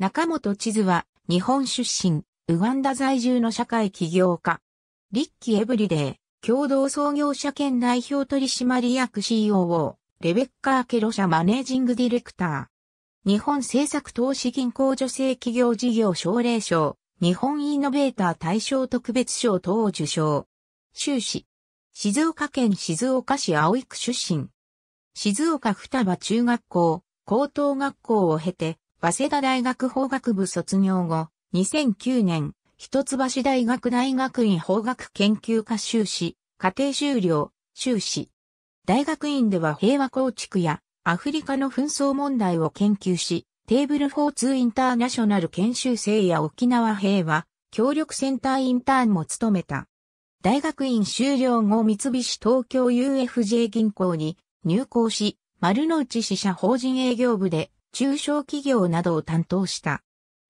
中本地図は、日本出身、ウガンダ在住の社会起業家。リッキー・エブリデイ、共同創業者兼代表取締役 COO、レベッカー・ケロ社マネージングディレクター。日本政策投資銀行女性企業事業奨励賞、日本イノベーター大賞特別賞等を受賞。終始、静岡県静岡市葵区出身。静岡双葉中学校、高等学校を経て、早稲田大学法学部卒業後、2009年、一橋大学大学院法学研究科修士、家庭修了、修士。大学院では平和構築やアフリカの紛争問題を研究し、テーブル42インターナショナル研修生や沖縄平和協力センターインターンも務めた。大学院修了後三菱東京 UFJ 銀行に入校し、丸の内支社法人営業部で中小企業などを担当した。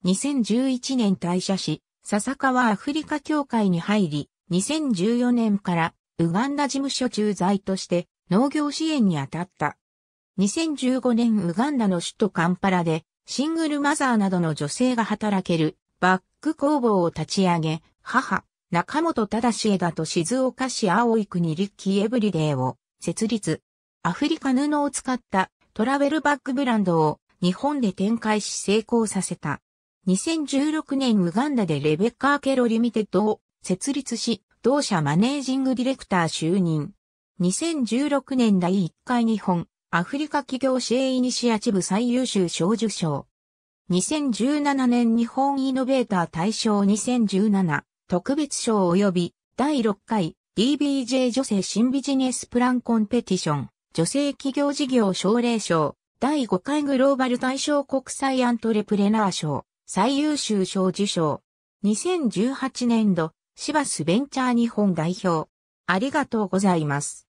2011年退社し、笹川アフリカ協会に入り、2014年からウガンダ事務所駐在として農業支援に当たった。2015年ウガンダの首都カンパラでシングルマザーなどの女性が働けるバック工房を立ち上げ、母、中本正枝と静岡市青井区にリッキーエブリデイを設立。アフリカ布を使ったトラベルバッグブランドを日本で展開し成功させた。2016年ウガンダでレベッカー・ケロリミテッドを設立し、同社マネージングディレクター就任。2016年第1回日本アフリカ企業支援イニシアチブ最優秀賞受賞。2017年日本イノベーター大賞2017特別賞及び第6回 DBJ 女性新ビジネスプランコンペティション女性企業事業奨励賞第5回グローバル大賞国際アントレプレナー賞、最優秀賞受賞。2018年度、シバスベンチャー日本代表。ありがとうございます。